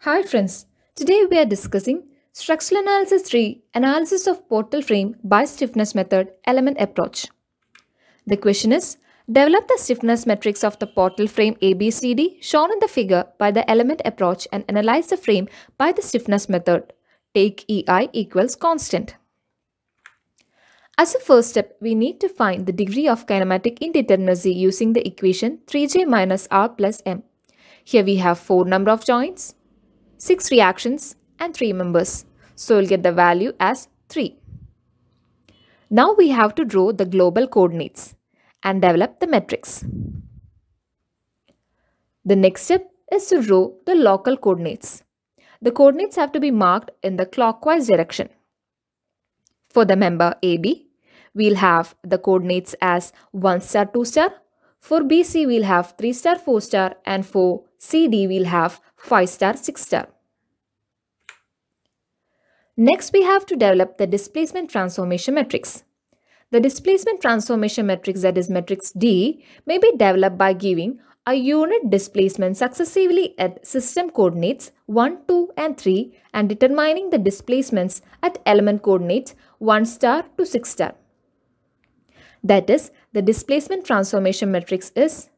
Hi friends, today we are discussing Structural Analysis 3 Analysis of Portal Frame by Stiffness Method Element Approach. The question is Develop the stiffness matrix of the portal frame ABCD shown in the figure by the element approach and analyze the frame by the stiffness method. Take EI equals constant. As a first step, we need to find the degree of kinematic indeterminacy using the equation 3j minus r plus m. Here we have 4 number of joints, 6 reactions and 3 members. So we'll get the value as 3. Now we have to draw the global coordinates and develop the matrix. The next step is to draw the local coordinates. The coordinates have to be marked in the clockwise direction. For the member AB, we'll have the coordinates as 1 star, 2 star, for BC, we'll have 3 star, 4 star and for CD, we'll have 5 star, 6 star. Next, we have to develop the displacement transformation matrix. The displacement transformation matrix that is matrix D may be developed by giving a unit displacement successively at system coordinates 1, 2 and 3 and determining the displacements at element coordinates 1 star to 6 star. That is, the displacement transformation matrix is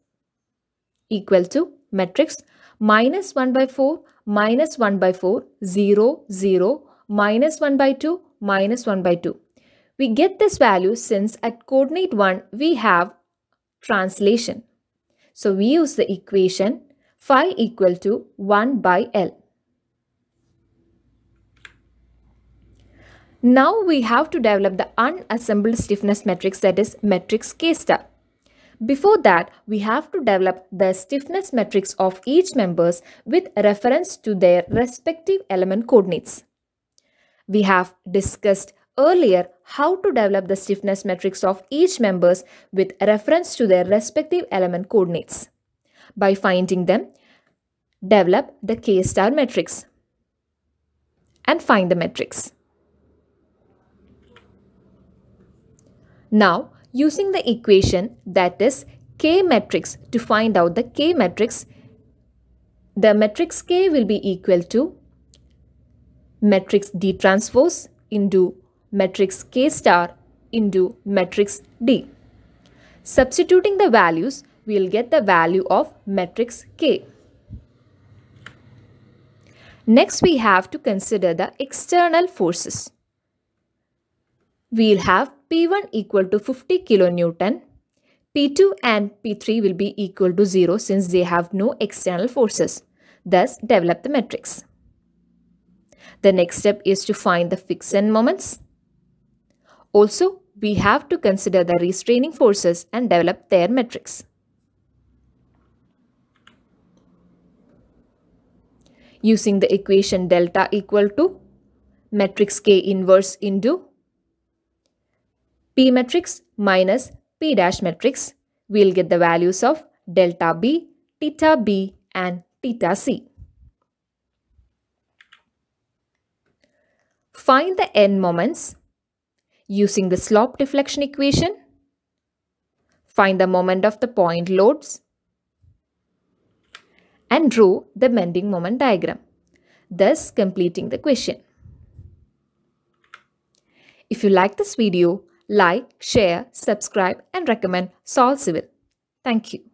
equal to matrix minus 1 by 4, minus 1 by 4, 0, 0, minus 1 by 2, minus 1 by 2. We get this value since at coordinate 1 we have translation. So we use the equation phi equal to 1 by L. Now we have to develop the unassembled stiffness matrix that is matrix K star. Before that, we have to develop the stiffness matrix of each members with reference to their respective element coordinates. We have discussed earlier how to develop the stiffness matrix of each members with reference to their respective element coordinates. By finding them, develop the K-star matrix and find the matrix. Now, using the equation that is K matrix to find out the K matrix, the matrix K will be equal to matrix D transpose into matrix K star into matrix D. Substituting the values, we will get the value of matrix K. Next, we have to consider the external forces we'll have P1 equal to 50 kilonewton, P2 and P3 will be equal to 0 since they have no external forces. Thus, develop the matrix. The next step is to find the fixed end moments. Also, we have to consider the restraining forces and develop their matrix. Using the equation delta equal to matrix K inverse into P matrix minus P dash matrix, we'll get the values of delta B, theta B and theta C. Find the n moments using the slope deflection equation. Find the moment of the point loads and draw the bending moment diagram, thus completing the question. If you like this video, like, share, subscribe and recommend Saul Civil. Thank you.